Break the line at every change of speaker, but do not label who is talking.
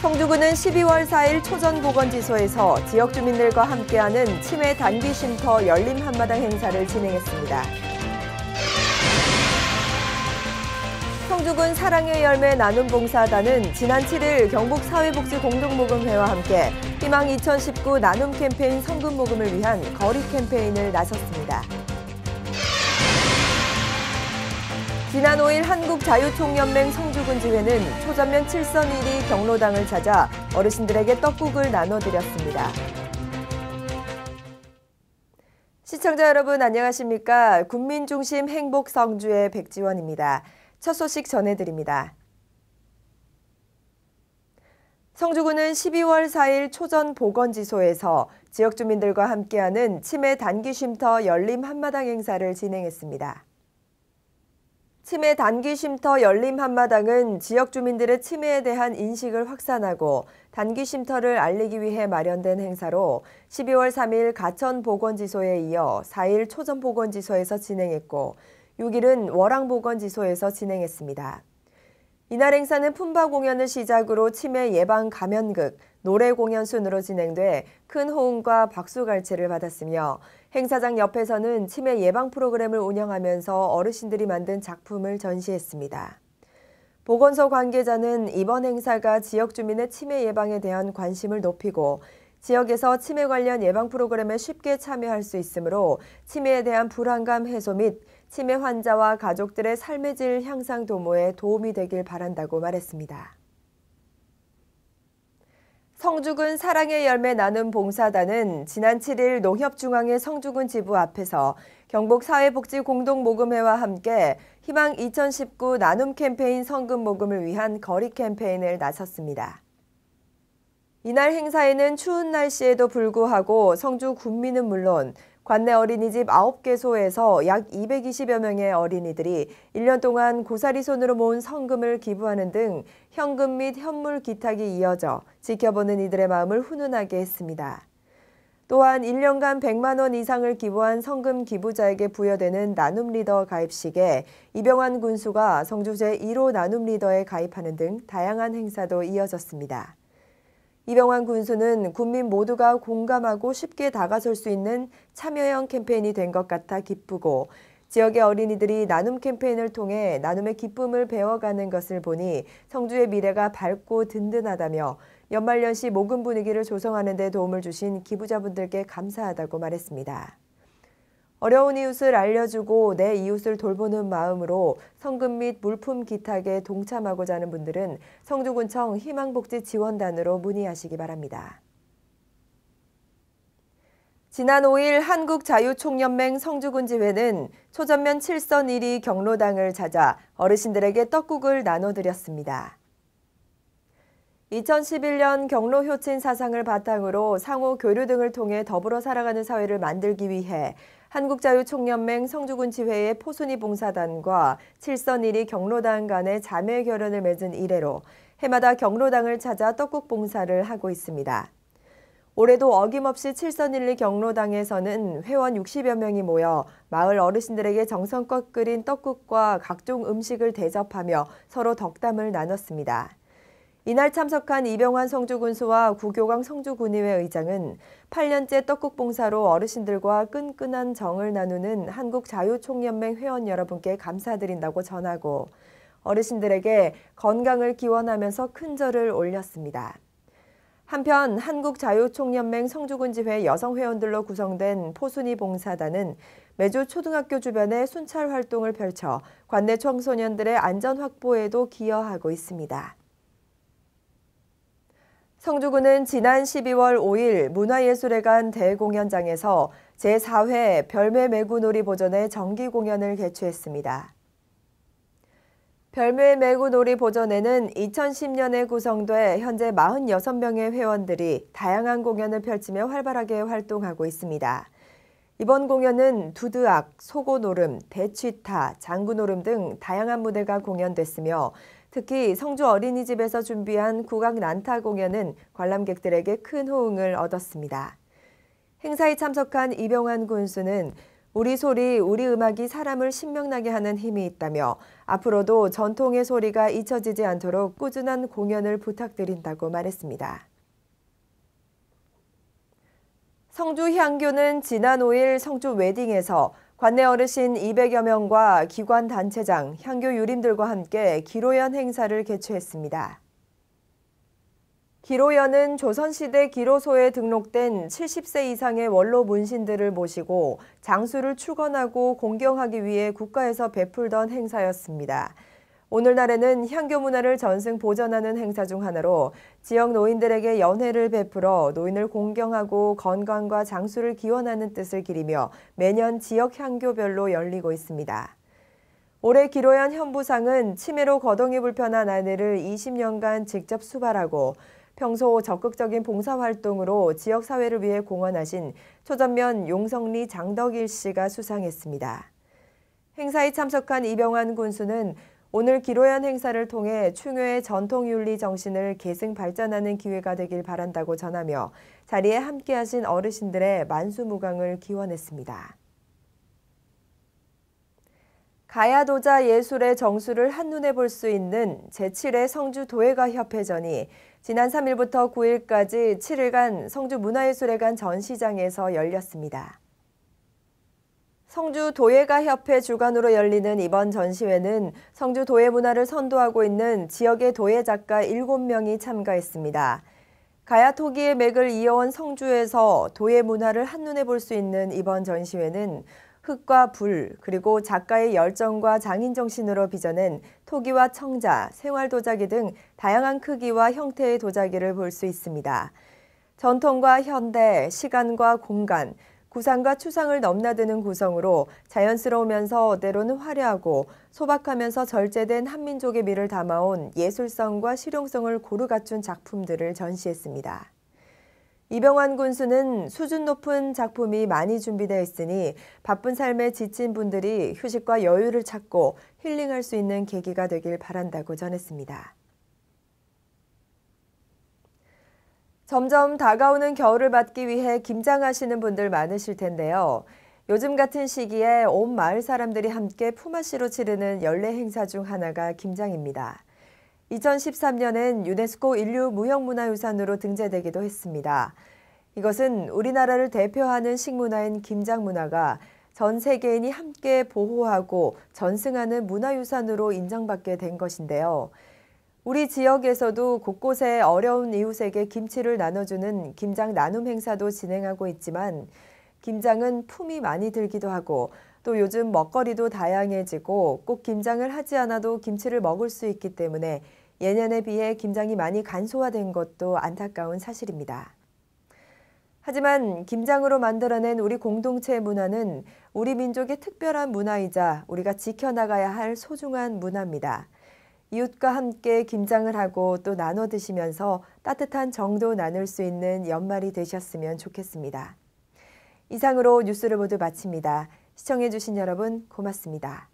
청주구는 12월 4일 초전보건지소에서 지역 주민들과 함께하는 치매 단기 쉼터 열림 한마당 행사를 진행했습니다. 청주군 사랑의 열매 나눔 봉사단은 지난 7일 경북 사회복지공동모금회와 함께 희망 2019 나눔 캠페인 성금 모금을 위한 거리 캠페인을 나섰습니다. 지난 5일 한국자유총연맹 성주군 지회는 초전면 7선 1위 경로당을 찾아 어르신들에게 떡국을 나눠드렸습니다. 시청자 여러분 안녕하십니까? 국민중심 행복 성주의 백지원입니다. 첫 소식 전해드립니다. 성주군은 12월 4일 초전 보건지소에서 지역 주민들과 함께하는 치매 단기 쉼터 열림 한마당 행사를 진행했습니다. 치매 단기 쉼터 열림 한마당은 지역 주민들의 치매에 대한 인식을 확산하고 단기 쉼터를 알리기 위해 마련된 행사로 12월 3일 가천 보건지소에 이어 4일 초전 보건지소에서 진행했고 6일은 월항 보건지소에서 진행했습니다. 이날 행사는 품바 공연을 시작으로 치매 예방 감연극, 노래 공연 순으로 진행돼 큰 호응과 박수갈채를 받았으며 행사장 옆에서는 치매 예방 프로그램을 운영하면서 어르신들이 만든 작품을 전시했습니다. 보건소 관계자는 이번 행사가 지역 주민의 치매 예방에 대한 관심을 높이고 지역에서 치매 관련 예방 프로그램에 쉽게 참여할 수 있으므로 치매에 대한 불안감 해소 및 치매 환자와 가족들의 삶의 질 향상 도모에 도움이 되길 바란다고 말했습니다. 성주군 사랑의 열매 나눔 봉사단은 지난 7일 농협중앙회 성주군 지부 앞에서 경북 사회복지공동모금회와 함께 희망 2019 나눔 캠페인 성금 모금을 위한 거리 캠페인을 나섰습니다. 이날 행사에는 추운 날씨에도 불구하고 성주 군민은 물론 관내 어린이집 9개소에서 약 220여 명의 어린이들이 1년 동안 고사리 손으로 모은 성금을 기부하는 등 현금 및 현물 기탁이 이어져 지켜보는 이들의 마음을 훈훈하게 했습니다. 또한 1년간 100만 원 이상을 기부한 성금 기부자에게 부여되는 나눔 리더 가입식에 이병환 군수가 성주 제1호 나눔 리더에 가입하는 등 다양한 행사도 이어졌습니다. 이병환 군수는 국민 모두가 공감하고 쉽게 다가설 수 있는 참여형 캠페인이 된 것 같아 기쁘고 지역의 어린이들이 나눔 캠페인을 통해 나눔의 기쁨을 배워가는 것을 보니 성주의 미래가 밝고 든든하다며 연말연시 모금 분위기를 조성하는 데 도움을 주신 기부자분들께 감사하다고 말했습니다. 어려운 이웃을 알려주고 내 이웃을 돌보는 마음으로 성금 및 물품 기탁에 동참하고자 하는 분들은 성주군청 희망복지 지원단으로 문의하시기 바랍니다. 지난 5일 한국자유총연맹 성주군지회는 초전면 7선 1위 경로당을 찾아 어르신들에게 떡국을 나눠드렸습니다. 2011년 경로 효친 사상을 바탕으로 상호 교류 등을 통해 더불어 살아가는 사회를 만들기 위해 한국자유총연맹 성주군 지회의 포순이 봉사단과 칠선일이 경로당 간의 자매 결연을 맺은 이래로 해마다 경로당을 찾아 떡국 봉사를 하고 있습니다. 올해도 어김없이 칠선일리 경로당에서는 회원 60여 명이 모여 마을 어르신들에게 정성껏 끓인 떡국과 각종 음식을 대접하며 서로 덕담을 나눴습니다. 이날 참석한 이병환 성주군수와 구교광 성주군의회 의장은 8년째 떡국봉사로 어르신들과 끈끈한 정을 나누는 한국자유총연맹 회원 여러분께 감사드린다고 전하고 어르신들에게 건강을 기원하면서 큰 절을 올렸습니다. 한편 한국자유총연맹 성주군지회 여성회원들로 구성된 포순이 봉사단은 매주 초등학교 주변에 순찰 활동을 펼쳐 관내 청소년들의 안전 확보에도 기여하고 있습니다. 성주군은 지난 12월 5일 문화예술회관 대공연장에서 제4회 별매 매구놀이 보전의 정기 공연을 개최했습니다. 별매 매구놀이 보전에는 2010년에 구성돼 현재 46명의 회원들이 다양한 공연을 펼치며 활발하게 활동하고 있습니다. 이번 공연은 두드악, 소고놀음 대취타, 장구놀음등 다양한 무대가 공연됐으며 특히 성주 어린이집에서 준비한 국악 난타 공연은 관람객들에게 큰 호응을 얻었습니다. 행사에 참석한 이병환 군수는 우리 소리, 우리 음악이 사람을 신명나게 하는 힘이 있다며 앞으로도 전통의 소리가 잊혀지지 않도록 꾸준한 공연을 부탁드린다고 말했습니다. 성주 향교는 지난 5일 성주 웨딩에서 관내 어르신 200여 명과 기관 단체장, 향교 유림들과 함께 기로연 행사를 개최했습니다. 기로연은 조선시대 기로소에 등록된 70세 이상의 원로 문신들을 모시고 장수를 축원하고 공경하기 위해 국가에서 베풀던 행사였습니다. 오늘날에는 향교 문화를 전승 보전하는 행사 중 하나로 지역 노인들에게 연회를 베풀어 노인을 공경하고 건강과 장수를 기원하는 뜻을 기리며 매년 지역 향교별로 열리고 있습니다. 올해 기로현 현부상은 치매로 거동이 불편한 아내를 20년간 직접 수발하고 평소 적극적인 봉사활동으로 지역사회를 위해 공헌하신 초전면 용성리 장덕일 씨가 수상했습니다. 행사에 참석한 이병환 군수는 오늘 기로연 행사를 통해 충효의 전통윤리 정신을 계승 발전하는 기회가 되길 바란다고 전하며 자리에 함께하신 어르신들의 만수무강을 기원했습니다. 가야도자 예술의 정수를 한눈에 볼 수 있는 제7회 성주도예가협회전이 지난 3일부터 9일까지 7일간 성주문화예술회관 전시장에서 열렸습니다. 성주 도예가 협회 주관으로 열리는 이번 전시회는 성주 도예 문화를 선도하고 있는 지역의 도예 작가 7명이 참가했습니다. 가야 토기의 맥을 이어온 성주에서 도예 문화를 한눈에 볼 수 있는 이번 전시회는 흙과 불, 그리고 작가의 열정과 장인정신으로 빚어낸 토기와 청자, 생활도자기 등 다양한 크기와 형태의 도자기를 볼 수 있습니다. 전통과 현대, 시간과 공간, 구상과 추상을 넘나드는 구성으로 자연스러우면서 때로는 화려하고 소박하면서 절제된 한민족의 미를 담아온 예술성과 실용성을 고루 갖춘 작품들을 전시했습니다. 이병환 군수는 수준 높은 작품이 많이 준비되어 있으니 바쁜 삶에 지친 분들이 휴식과 여유를 찾고 힐링할 수 있는 계기가 되길 바란다고 전했습니다. 점점 다가오는 겨울을 맞기 위해 김장하시는 분들 많으실 텐데요. 요즘 같은 시기에 온 마을 사람들이 함께 품앗이로 치르는 연례 행사 중 하나가 김장입니다. 2013년엔 유네스코 인류 무형문화유산으로 등재되기도 했습니다. 이것은 우리나라를 대표하는 식문화인 김장 문화가 전 세계인이 함께 보호하고 전승하는 문화유산으로 인정받게 된 것인데요. 우리 지역에서도 곳곳에 어려운 이웃에게 김치를 나눠주는 김장 나눔 행사도 진행하고 있지만 김장은 품이 많이 들기도 하고 또 요즘 먹거리도 다양해지고 꼭 김장을 하지 않아도 김치를 먹을 수 있기 때문에 예년에 비해 김장이 많이 간소화된 것도 안타까운 사실입니다. 하지만 김장으로 만들어낸 우리 공동체 문화는 우리 민족의 특별한 문화이자 우리가 지켜나가야 할 소중한 문화입니다. 이웃과 함께 김장을 하고 또 나눠 드시면서 따뜻한 정도 나눌 수 있는 연말이 되셨으면 좋겠습니다. 이상으로 뉴스를 모두 마칩니다. 시청해주신 여러분 고맙습니다.